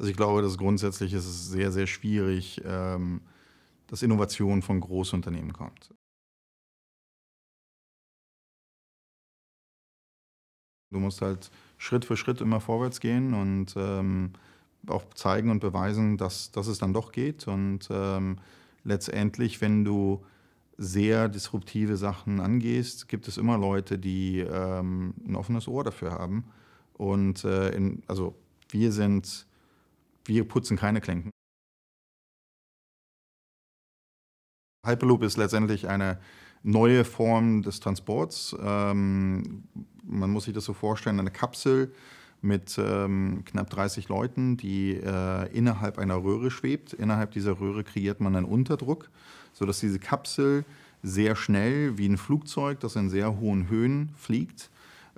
Also ich glaube, dass grundsätzlich ist es sehr, sehr schwierig, ähm, dass Innovation von Großunternehmen kommt. Du musst halt Schritt für Schritt immer vorwärts gehen und ähm, auch zeigen und beweisen, dass, dass es dann doch geht. Und ähm, letztendlich, wenn du sehr disruptive Sachen angehst, gibt es immer Leute, die ähm, ein offenes Ohr dafür haben. Und äh, in, also wir sind wir putzen keine Klinken. Hyperloop ist letztendlich eine neue Form des Transports. Ähm, man muss sich das so vorstellen, eine Kapsel mit ähm, knapp 30 Leuten, die äh, innerhalb einer Röhre schwebt. Innerhalb dieser Röhre kreiert man einen Unterdruck, sodass diese Kapsel sehr schnell wie ein Flugzeug, das in sehr hohen Höhen fliegt,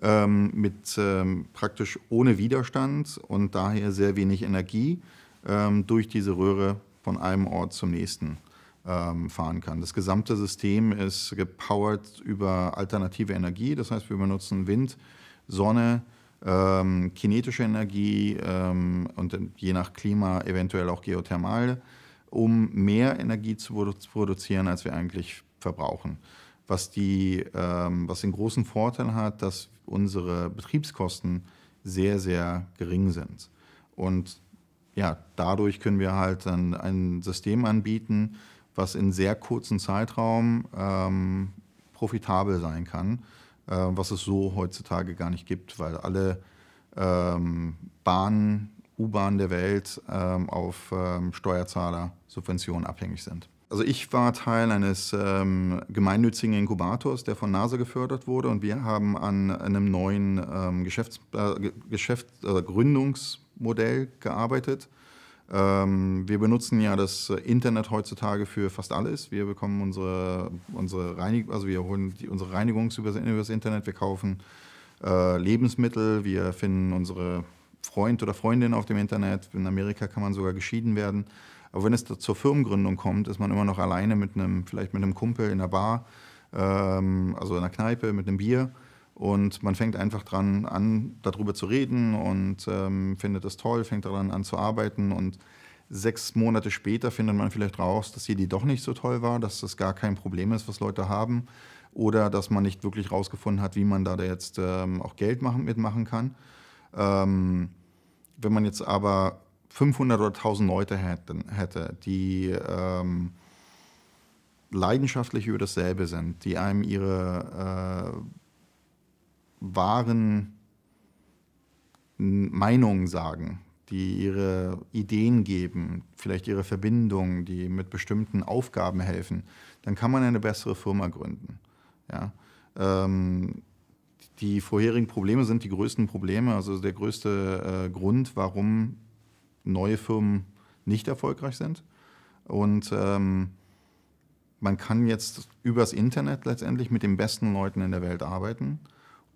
ähm, mit ähm, praktisch ohne Widerstand und daher sehr wenig Energie ähm, durch diese Röhre von einem Ort zum nächsten ähm, fahren kann. Das gesamte System ist gepowert über alternative Energie, das heißt wir benutzen Wind, Sonne, ähm, kinetische Energie ähm, und je nach Klima eventuell auch geothermal, um mehr Energie zu produzieren, als wir eigentlich verbrauchen was, die, ähm, was den großen Vorteil hat, dass unsere Betriebskosten sehr, sehr gering sind. Und ja, dadurch können wir halt dann ein System anbieten, was in sehr kurzen Zeitraum ähm, profitabel sein kann, äh, was es so heutzutage gar nicht gibt, weil alle ähm, Bahnen, U-Bahnen der Welt ähm, auf ähm, Steuerzahlersubventionen abhängig sind also ich war Teil eines ähm, gemeinnützigen Inkubators, der von NASA gefördert wurde und wir haben an einem neuen ähm, Geschäfts-, äh, Geschäft-, äh, Gründungsmodell gearbeitet. Ähm, wir benutzen ja das Internet heutzutage für fast alles. Wir bekommen unsere, unsere Reinigung, also wir holen die, unsere Reinigung über, über das Internet, wir kaufen äh, Lebensmittel, wir finden unsere Freund oder Freundin auf dem Internet. In Amerika kann man sogar geschieden werden. Aber wenn es zur Firmengründung kommt, ist man immer noch alleine mit einem, vielleicht mit einem Kumpel in der Bar, ähm, also in einer Kneipe, mit einem Bier. Und man fängt einfach dran an, darüber zu reden und ähm, findet es toll, fängt daran an zu arbeiten. Und sechs Monate später findet man vielleicht raus, dass die Idee doch nicht so toll war, dass das gar kein Problem ist, was Leute haben. Oder dass man nicht wirklich rausgefunden hat, wie man da jetzt ähm, auch Geld machen, mitmachen kann. Ähm, wenn man jetzt aber 500 oder 1000 Leute hätten, hätte, die ähm, leidenschaftlich über dasselbe sind, die einem ihre äh, wahren Meinungen sagen, die ihre Ideen geben, vielleicht ihre Verbindungen, die mit bestimmten Aufgaben helfen, dann kann man eine bessere Firma gründen. Ja? Ähm, die vorherigen Probleme sind die größten Probleme, also der größte äh, Grund, warum neue Firmen nicht erfolgreich sind. Und ähm, man kann jetzt übers Internet letztendlich mit den besten Leuten in der Welt arbeiten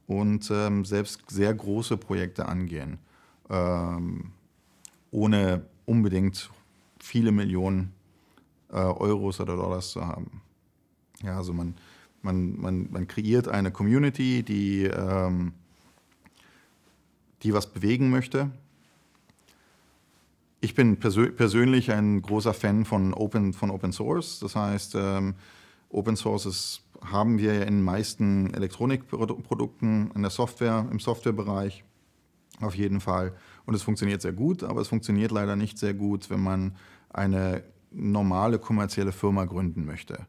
und ähm, selbst sehr große Projekte angehen, ähm, ohne unbedingt viele Millionen äh, Euros oder Dollars zu haben. Ja, also man, man, man, man kreiert eine Community, die, ähm, die was bewegen möchte ich bin persö persönlich ein großer Fan von Open, von Open Source. Das heißt, ähm, Open Sources haben wir ja in den meisten Elektronikprodukten, in der Software, im Softwarebereich auf jeden Fall. Und es funktioniert sehr gut, aber es funktioniert leider nicht sehr gut, wenn man eine normale kommerzielle Firma gründen möchte,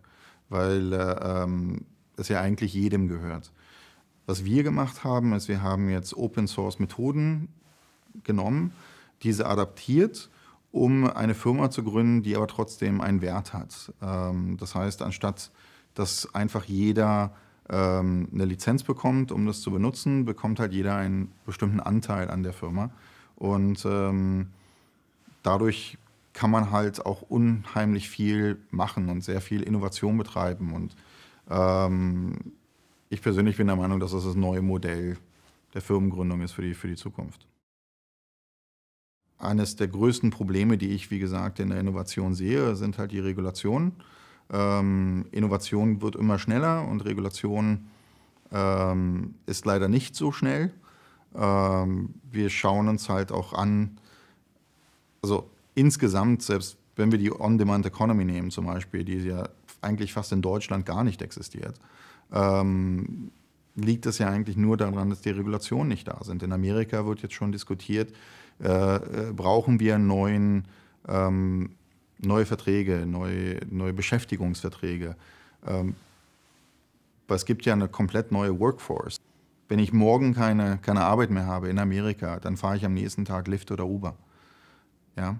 weil ähm, es ja eigentlich jedem gehört. Was wir gemacht haben, ist, wir haben jetzt Open Source Methoden genommen diese adaptiert, um eine Firma zu gründen, die aber trotzdem einen Wert hat. Ähm, das heißt, anstatt dass einfach jeder ähm, eine Lizenz bekommt, um das zu benutzen, bekommt halt jeder einen bestimmten Anteil an der Firma. Und ähm, dadurch kann man halt auch unheimlich viel machen und sehr viel Innovation betreiben. Und ähm, ich persönlich bin der Meinung, dass das das neue Modell der Firmengründung ist für die, für die Zukunft eines der größten Probleme, die ich, wie gesagt, in der Innovation sehe, sind halt die Regulationen. Ähm, Innovation wird immer schneller und Regulation ähm, ist leider nicht so schnell. Ähm, wir schauen uns halt auch an, also insgesamt, selbst wenn wir die On-Demand-Economy nehmen zum Beispiel, die ja eigentlich fast in Deutschland gar nicht existiert, ähm, liegt es ja eigentlich nur daran, dass die Regulationen nicht da sind. In Amerika wird jetzt schon diskutiert, äh, äh, brauchen wir neuen, ähm, neue Verträge, neue, neue Beschäftigungsverträge. Ähm, es gibt ja eine komplett neue Workforce. Wenn ich morgen keine, keine Arbeit mehr habe in Amerika, dann fahre ich am nächsten Tag Lyft oder Uber. Ja?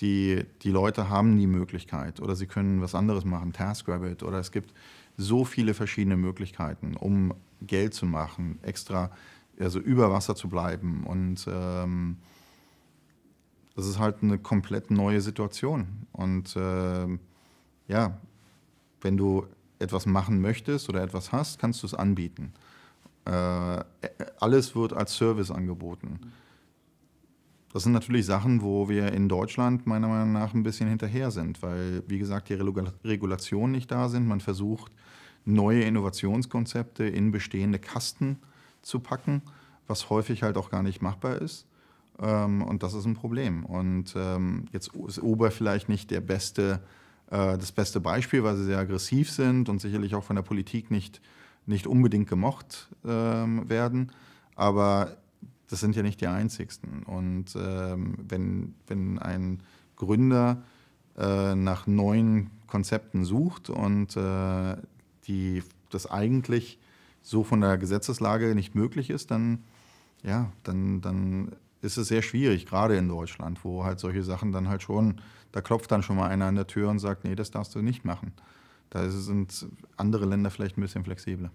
Die, die Leute haben die Möglichkeit oder sie können was anderes machen, TaskRabbit oder es gibt so viele verschiedene Möglichkeiten, um Geld zu machen, extra, also über Wasser zu bleiben und ähm, das ist halt eine komplett neue Situation. Und äh, ja, wenn du etwas machen möchtest oder etwas hast, kannst du es anbieten. Äh, e, alles wird als Service angeboten. Das sind natürlich Sachen, wo wir in Deutschland meiner Meinung nach ein bisschen hinterher sind, weil, wie gesagt, die Regulationen nicht da sind. Man versucht, neue Innovationskonzepte in bestehende Kasten zu packen, was häufig halt auch gar nicht machbar ist. Ähm, und das ist ein Problem. Und ähm, jetzt ist Ober vielleicht nicht der beste, äh, das beste Beispiel, weil sie sehr aggressiv sind und sicherlich auch von der Politik nicht, nicht unbedingt gemocht ähm, werden. Aber das sind ja nicht die einzigsten. Und ähm, wenn, wenn ein Gründer äh, nach neuen Konzepten sucht und äh, die, das eigentlich so von der Gesetzeslage nicht möglich ist, dann, ja, dann, dann ist es sehr schwierig, gerade in Deutschland, wo halt solche Sachen dann halt schon, da klopft dann schon mal einer an der Tür und sagt, nee, das darfst du nicht machen. Da sind andere Länder vielleicht ein bisschen flexibler.